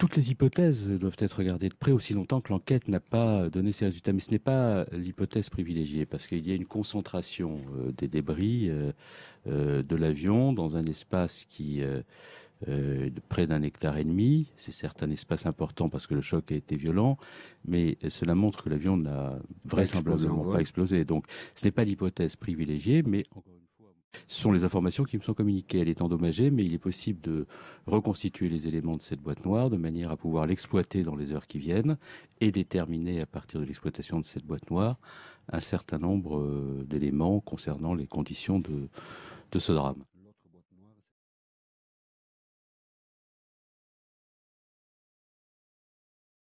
toutes les hypothèses doivent être regardées de près aussi longtemps que l'enquête n'a pas donné ses résultats. Mais ce n'est pas euh, l'hypothèse privilégiée, parce qu'il y a une concentration euh, des débris euh, de l'avion dans un espace qui... près d'un hectare et demi. C'est certes un espace important parce que le choc a été violent, mais cela montre que l'avion n'a vraisemblablement pas explosé. Donc ce n'est pas l'hypothèse privilégiée, mais ce sont les informations qui me sont communiquées. Elle est endommagée, mais il est possible de reconstituer les éléments de cette boîte noire de manière à pouvoir l'exploiter dans les heures qui viennent et déterminer à partir de l'exploitation de cette boîte noire un certain nombre euh, d'éléments concernant les conditions de, de ce drame.